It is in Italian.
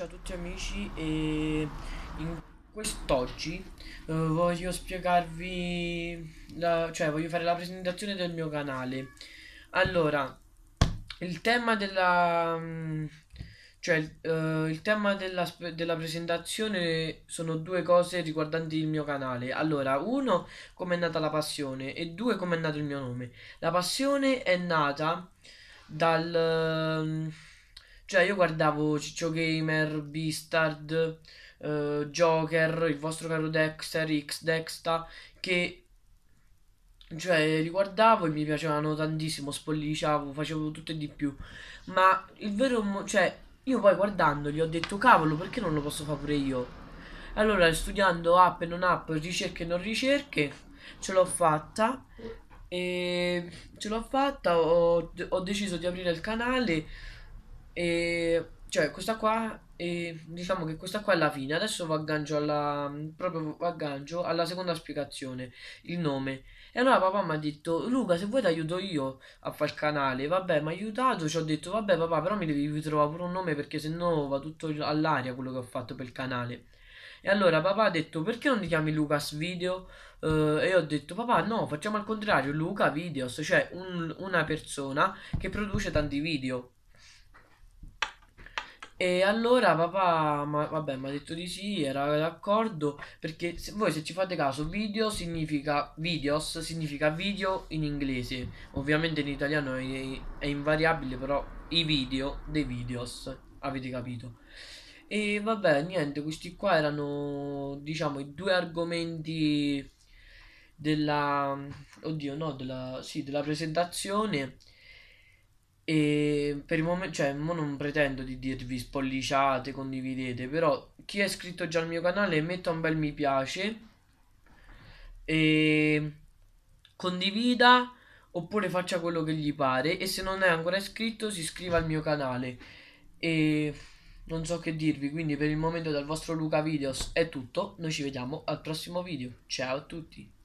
ciao a tutti amici e in quest'oggi eh, voglio spiegarvi, la, cioè voglio fare la presentazione del mio canale. Allora, il tema della, mm, cioè, eh, il tema della, della presentazione sono due cose riguardanti il mio canale. Allora, uno, come è nata la passione e due, come è nato il mio nome. La passione è nata dal mm, cioè, io guardavo Ciccio Gamer, Beastard, eh, Joker, il vostro caro Dexter, X Dexta, che cioè li guardavo e mi piacevano tantissimo, spolliciavo, facevo tutto e di più. Ma il vero, cioè, io poi guardandoli ho detto cavolo, perché non lo posso fare pure io? Allora, studiando app e non app, ricerche e non ricerche, ce l'ho fatta e ce l'ho fatta, ho, ho deciso di aprire il canale e cioè questa qua E diciamo che questa qua è la fine adesso va aggancio alla proprio aggancio alla seconda spiegazione il nome e allora papà mi ha detto Luca se vuoi ti aiuto io a fare il canale vabbè mi ha aiutato ci ho detto vabbè papà però mi devi trovare pure un nome perché sennò va tutto all'aria quello che ho fatto per il canale e allora papà ha detto perché non ti chiami Lucas Video Uh, e ho detto papà no facciamo al contrario Luca Videos cioè un, una persona che produce tanti video e allora papà, ma, vabbè, mi ha detto di sì, era d'accordo, perché se, voi se ci fate caso, video significa videos, significa video in inglese, ovviamente in italiano è, è invariabile, però i video dei videos, avete capito? E vabbè, niente, questi qua erano, diciamo, i due argomenti della, oddio, no, della, sì, della presentazione. E per il momento, cioè, mo non pretendo di dirvi spolliciate, condividete, però chi è iscritto già al mio canale metta un bel mi piace e condivida oppure faccia quello che gli pare e se non è ancora iscritto si iscriva al mio canale e non so che dirvi quindi per il momento dal vostro Luca Videos è tutto noi ci vediamo al prossimo video ciao a tutti